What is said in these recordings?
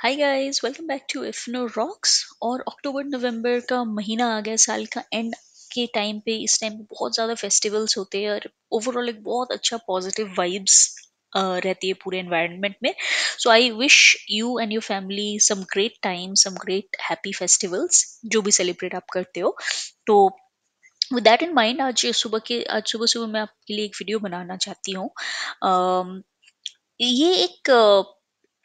Hi guys welcome back to इफ्नो rocks और अक्टूबर नवंबर का महीना आ गया साल का एंड के टाइम पे इस टाइम पे बहुत ज़्यादा फेस्टिवल्स होते हैं और ओवरऑल एक बहुत अच्छा पॉजिटिव वाइब्स रहती है पूरे एनवायरनमेंट में so I wish you and your family some great time some great happy festivals जो भी सेलिब्रेट आप करते हो तो विद दैट इन माइंड आज सुबह के आज सुबह सुबह मैं आपके लिए एक वीडियो बनाना चाहती हूँ ये एक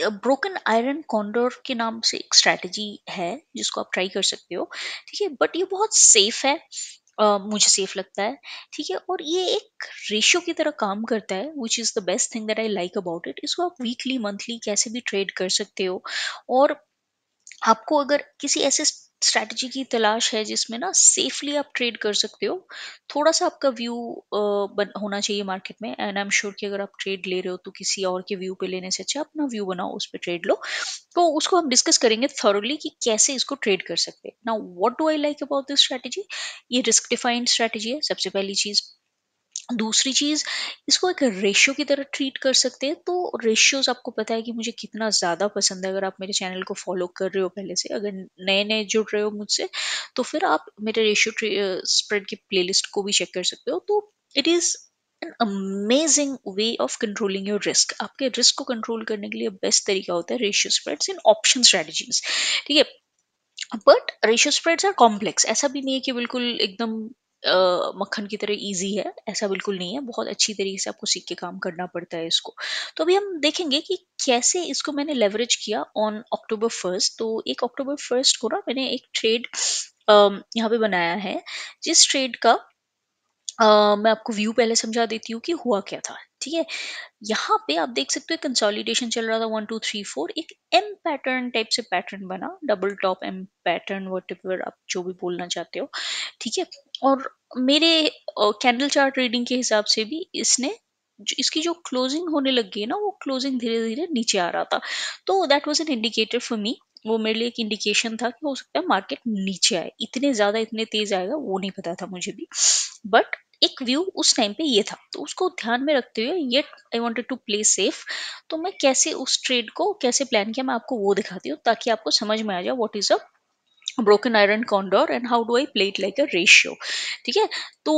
ब्रोकन आयरन कॉन्डोर के नाम से एक स्ट्रैटेजी है जिसको आप ट्राई कर सकते हो ठीक है बट ये बहुत सेफ है Uh, मुझे सेफ लगता है ठीक है और ये एक रेशियो की तरह काम करता है which is the best thing that I like about it इसको आप वीकली मंथली कैसे भी ट्रेड कर सकते हो और आपको अगर किसी ऐसे स्ट्रैटेजी की तलाश है जिसमें ना सेफली आप ट्रेड कर सकते हो थोड़ा सा आपका व्यू होना चाहिए मार्केट में एंड आई एम श्योर कि अगर आप ट्रेड ले रहे हो तो किसी और के व्यू पे लेने से अच्छा अपना व्यू बनाओ उस पर ट्रेड लो तो उसको हम डिस्कस करेंगे थर्डली कि कैसे इसको ट्रेड कर सकते हैं ना what do I like about this strategy ये रिस्क डिफाइंड स्ट्रैटेजी है सबसे पहली चीज़ दूसरी चीज़ इसको एक रेशियो की तरह ट्रीट कर सकते हैं तो रेशियोज आपको पता है कि मुझे कितना ज़्यादा पसंद है अगर आप मेरे चैनल को फॉलो कर रहे हो पहले से अगर नए नए जुड़ रहे हो मुझसे तो फिर आप मेरे रेशियो स्प्रेड की प्लेलिस्ट को भी चेक कर सकते हो तो it is an amazing way of controlling your risk आपके रिस्क को कंट्रोल करने के लिए बेस्ट तरीका होता है ratio spreads in option strategies ठीक है but ratio spreads are complex ऐसा भी नहीं है कि बिल्कुल एकदम मक्खन की तरह इजी है ऐसा बिल्कुल नहीं है बहुत अच्छी तरीके से आपको सीख के काम करना पड़ता है इसको तो अभी हम देखेंगे कि कैसे इसको मैंने लेवरेज किया ऑन अक्टूबर फर्स्ट तो एक अक्टूबर फर्स्ट को ना मैंने एक ट्रेड यहाँ पे बनाया है जिस ट्रेड का Uh, मैं आपको व्यू पहले समझा देती हूँ कि हुआ क्या था ठीक है यहाँ पे आप देख सकते हो कंसोलिडेशन चल रहा था वन टू थ्री फोर एक एम पैटर्न टाइप से पैटर्न बना double top M pattern what आप जो भी बोलना चाहते हो ठीक है और मेरे कैंडल चार्ट रीडिंग के हिसाब से भी इसने इसकी जो क्लोजिंग होने लगी है ना वो क्लोजिंग धीरे धीरे नीचे आ रहा था तो that was an indicator for me वो मेरे लिए एक इंडिकेशन था कि हो सकता है मार्केट नीचे आए इतने ज़्यादा इतने तेज आएगा वो नहीं पता था मुझे भी बट एक व्यू उस टाइम पे ये था तो उसको ध्यान में रखते हुए ये I wanted to play safe तो मैं कैसे उस ट्रेड को कैसे प्लान किया मैं आपको वो दिखाती हूँ ताकि आपको समझ में आ जाए what is a broken iron condor and how do I plate like a ratio ठीक है तो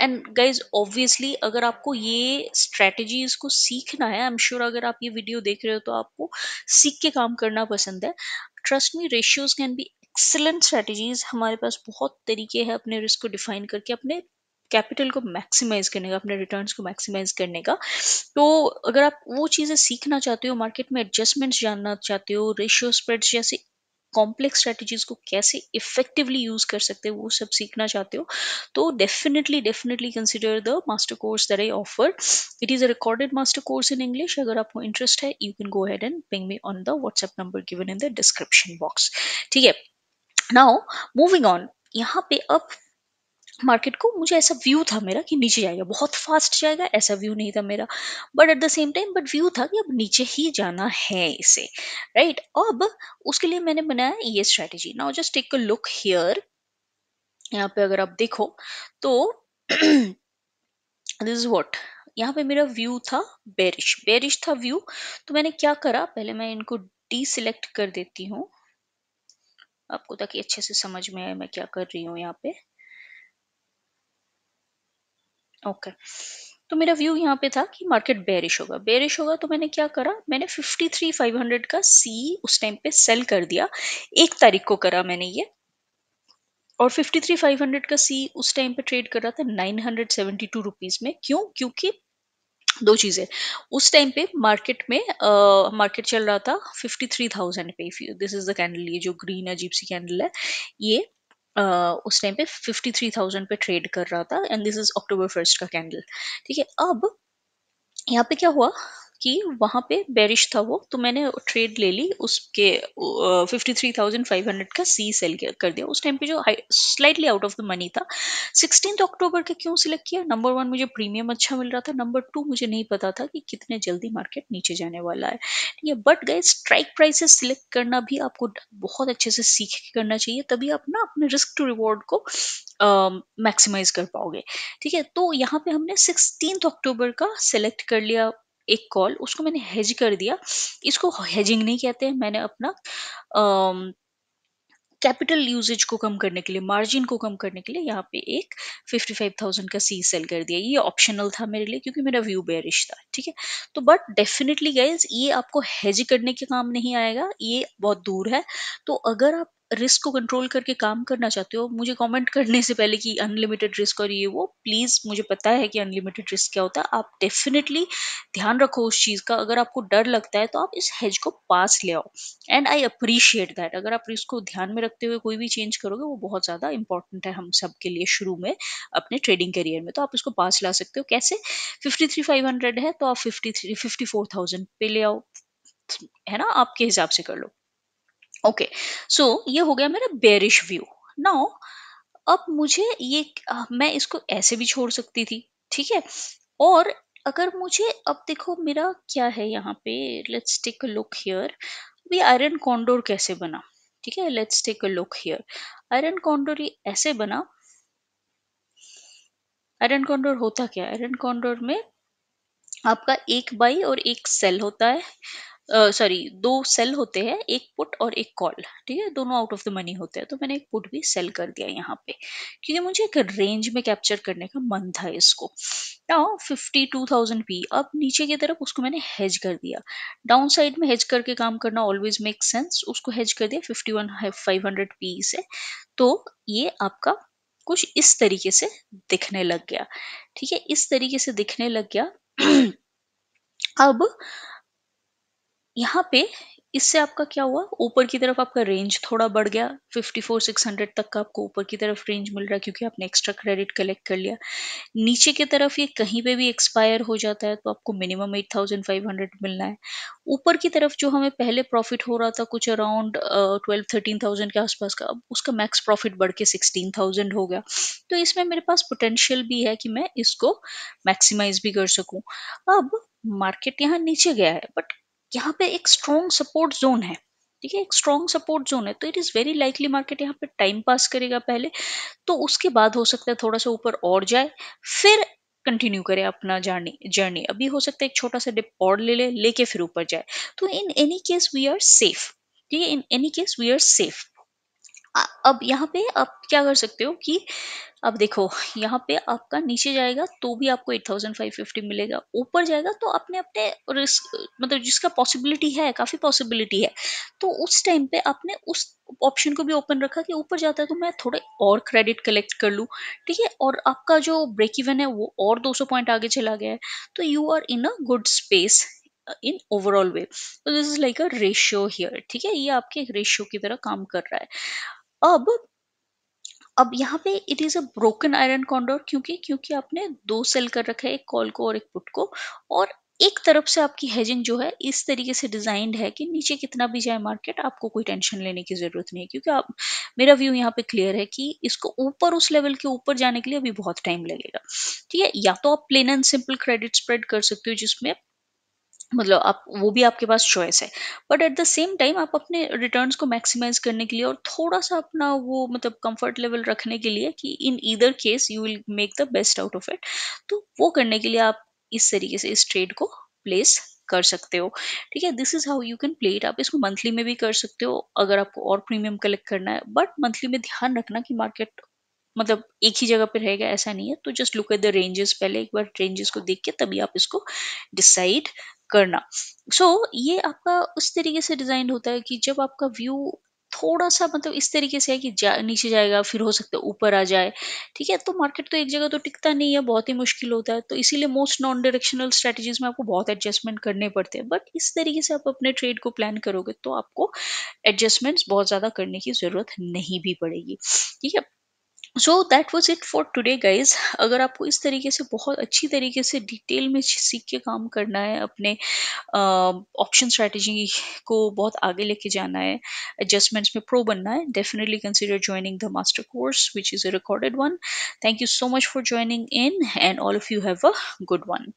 एंड गाइज ऑब्वियसली अगर आपको ये स्ट्रेटजीज को सीखना है आई एम श्योर अगर आप ये वीडियो देख रहे हो तो आपको सीख के काम करना पसंद है trust me ratios can be excellent strategies हमारे पास बहुत तरीके हैं अपने रिस्क को डिफाइन करके अपने कैपिटल को मैक्सिमाइज करने का अपने रिटर्न को मैक्सिमाइज करने का तो अगर आप वो चीज़ें सीखना चाहते हो मार्केट में एडजस्टमेंट्स जानना चाहते हो रेशियो स्प्रेड्स जैसे कॉम्प्लेक्स स्ट्रेटजीज को कैसे इफेक्टिवली यूज कर सकते हो वो सब सीखना चाहते हो तो definitely definitely consider the master course that I offer it is a recorded master course in English अगर आपको इंटरेस्ट है you can go ahead and ping me on the WhatsApp number given in the description box ठीक है now moving on यहाँ पे अब market को मुझे ऐसा व्यू था मेरा कि नीचे जाएगा बहुत फास्ट जाएगा ऐसा व्यू नहीं था मेरा but at the same time but view था कि अब नीचे ही जाना है इसे राइट right? अब उसके लिए मैंने बनाया ये strategy now just take a look here यहाँ पे अगर आप देखो तो दिस इज वॉट यहाँ पे मेरा व्यू था बेरिश बेरिश था व्यू तो मैंने क्या करा पहले मैं इनको डीसिलेक्ट कर देती हूँ आपको ताकि अच्छे से समझ में आए मैं क्या कर रही हूँ यहाँ पे ओके तो मेरा व्यू यहाँ पे था कि मार्केट बेरिश होगा बेरिश होगा तो मैंने क्या करा मैंने 53,500 का सी उस टाइम पे सेल कर दिया एक तारीख को करा मैंने ये और 53,500 का सी उस टाइम पे ट्रेड कर रहा था 972 रुपीस में क्यों क्योंकि दो चीज़ें उस टाइम पे मार्केट में मार्केट चल रहा था 53,000 पे दिस इज द कैंडल ये जो ग्रीन अजीब सी कैंडल है ये उस टाइम पे फिफ्टी थ्री थाउजेंड पे ट्रेड कर रहा था and this is October first का कैंडल ठीक है अब यहाँ पे क्या हुआ कि वहां पे बेरिश था वो तो मैंने ट्रेड ले ली उसके fifty three thousand five hundred का सी सेल कर दिया उस टाइम पे जो slightly out of the money था सिक्सटीन अक्टूबर का क्यों सिलेक्ट किया नंबर वन मुझे प्रीमियम अच्छा मिल रहा था नंबर टू मुझे नहीं पता था कि कितने जल्दी मार्केट नीचे जाने वाला है ठीक है बट गए स्ट्राइक प्राइसेस सिलेक्ट करना भी आपको बहुत अच्छे से सीख के करना चाहिए तभी आप ना अपने रिस्क टू रिवॉर्ड को मैक्सिमाइज uh, कर पाओगे ठीक है तो यहाँ पे हमने सिक्सटीन अक्टूबर का सिलेक्ट कर लिया एक कॉल उसको मैंने हेज कर दिया इसको हेजिंग नहीं कहते हैं मैंने अपना कैपिटल यूजेज को कम करने के लिए मार्जिन को कम करने के लिए यहाँ पे एक 55,000 का सी सेल कर दिया ये ऑप्शनल था मेरे लिए क्योंकि मेरा व्यू बेरिश था ठीक है तो बट डेफिनेटली गाइज ये आपको हेज करने के काम नहीं आएगा ये बहुत दूर है तो अगर आप रिस्क को कंट्रोल करके काम करना चाहते हो मुझे कमेंट करने से पहले कि अनलिमिटेड रिस्क और ये वो प्लीज़ मुझे पता है कि अनलिमिटेड रिस्क क्या होता है आप डेफिनेटली ध्यान रखो उस चीज़ का अगर आपको डर लगता है तो आप इस हेज को पास ले आओ एंड आई अप्रिशिएट दैट अगर आप रिस्क को ध्यान में रखते हुए कोई भी चेंज करोगे वो बहुत ज़्यादा इंपॉर्टेंट है हम सब के लिए शुरू में अपने ट्रेडिंग करियर में तो आप इसको पास ला सकते हो कैसे फिफ्टी थ्री फाइव हंड्रेड है तो आप fifty three fifty four thousand पे ले आओ है ना आपके हिसाब से कर लो ओके सो ये हो गया मेरा बेरिश व्यू नाउ अब मुझे ये मैं इसको ऐसे भी छोड़ सकती थी ठीक है और अगर मुझे अब देखो मेरा क्या है यहाँ पे let's take a look here अभी आयरन कॉन्डोर कैसे बना ठीक है let's take a look here iron condor ये ऐसे बना आयरन कॉन्डोर होता क्या आयरन कॉन्डोर में आपका एक बाई और एक सेल होता है सॉरी दो सेल होते हैं एक पुट और एक कॉल ठीक है दोनों आउट ऑफ द मनी होते हैं तो मैंने एक पुट भी सेल कर दिया यहाँ पे क्योंकि मुझे एक रेंज में कैप्चर करने का मन था इसको नाउ टू थाउजेंड पी अब नीचे की तरफ उसको मैंने हेज कर दिया डाउन साइड में हेज करके काम करना ऑलवेज मेक सेंस उसको हेज कर दिया fifty one five hundred P से तो ये आपका कुछ इस तरीके से दिखने लग गया ठीक है इस तरीके से दिखने लग गया अब यहाँ पे इससे आपका क्या हुआ ऊपर की तरफ आपका रेंज थोड़ा बढ़ गया 54,600 तक का आपको ऊपर की तरफ रेंज मिल रहा है क्योंकि आपने एक्स्ट्रा क्रेडिट कलेक्ट कर लिया नीचे की तरफ ये कहीं पे भी एक्सपायर हो जाता है तो आपको मिनिमम 8,500 मिलना है ऊपर की तरफ जो हमें पहले प्रॉफिट हो रहा था कुछ अराउंड ट्वेल्व थर्टीन थाउजेंड के आसपास का अब उसका मैक्स प्रॉफिट बढ़ के सिक्सटीन थाउजेंड हो गया तो इसमें मेरे पास पोटेंशियल भी है कि मैं इसको मैक्सिमाइज भी कर सकूँ अब मार्केट यहाँ नीचे गया है बट यहाँ पे एक स्ट्रॉन्ग सपोर्ट जोन है ठीक है एक स्ट्रॉन्ग सपोर्ट जोन है तो it is very likely market यहाँ पे टाइम पास करेगा पहले तो उसके बाद हो सकता है थोड़ा सा ऊपर और जाए फिर कंटिन्यू करे अपना जर्नी जर्नी अभी हो सकता है एक छोटा सा डिप और ले ले लेके फिर ऊपर जाए तो in any case we are safe ठीक है in any case we are safe अब यहाँ पे आप क्या कर सकते हो कि अब देखो यहाँ पे आपका नीचे जाएगा तो भी आपको 8550 मिलेगा ऊपर जाएगा तो आपने अपने रिस्क मतलब जिसका पॉसिबिलिटी है काफ़ी पॉसिबिलिटी है तो उस टाइम पे आपने उस ऑप्शन को भी ओपन रखा कि ऊपर जाता है तो मैं थोड़े और क्रेडिट कलेक्ट कर लूँ ठीक है और आपका जो ब्रेक इवन है वो और 200 पॉइंट आगे चला गया है तो you are in a good space in overall way तो this is like a ratio here ठीक है ये आपके एक रेशियो की तरह काम कर रहा है अब अब यहाँ पे it is a broken iron condor क्योंकि क्योंकि आपने दो सेल कर रखा है एक कॉल को और एक पुट को और एक तरफ से आपकी हेजिंग जो है इस तरीके से डिजाइंड है कि नीचे कितना भी जाए मार्केट आपको कोई टेंशन लेने की जरूरत नहीं है क्योंकि आप मेरा व्यू यहाँ पे क्लियर है कि इसको ऊपर उस लेवल के ऊपर जाने के लिए अभी बहुत टाइम लगेगा ठीक है या तो आप plain and simple credit spread कर सकते हो जिसमें मतलब आप वो भी आपके पास चॉइस है but at the same time आप अपने रिटर्न्स को मैक्सिमाइज करने के लिए और थोड़ा सा अपना वो मतलब कंफर्ट लेवल रखने के लिए कि in either case you will make the best out of it तो वो करने के लिए आप इस तरीके से इस ट्रेड को प्लेस कर सकते हो ठीक है this is how you can play it आप इसको मंथली में भी कर सकते हो अगर आपको और प्रीमियम कलेक्ट करना है बट मंथली में ध्यान रखना कि मार्केट मतलब एक ही जगह पे रहेगा ऐसा नहीं है तो just look at the ranges पहले एक बार रेंजेस को देख के तभी आप इसको डिसाइड करना सो so, ये आपका उस तरीके से डिजाइन होता है कि जब आपका व्यू थोड़ा सा मतलब इस तरीके से है कि जा, नीचे जाएगा फिर हो सकता है ऊपर आ जाए ठीक है तो मार्केट तो एक जगह तो टिकता नहीं है बहुत ही मुश्किल होता है तो इसीलिए मोस्ट नॉन डायरेक्शनल स्ट्रेटजीज में आपको बहुत एडजस्टमेंट करने पड़ते हैं बट इस तरीके से आप अपने ट्रेड को प्लान करोगे तो आपको एडजस्टमेंट्स बहुत ज़्यादा करने की ज़रूरत नहीं भी पड़ेगी ठीक है so that was it for today guys अगर आपको इस तरीके से बहुत अच्छी तरीके से डिटेल में सीख के काम करना है अपने ऑप्शन uh, स्ट्रैटेजी को बहुत आगे लेके जाना है एडजस्टमेंट्स में प्रो बनना है definitely consider joining the master course which is a recorded one thank you so much for joining in and all of you have a good one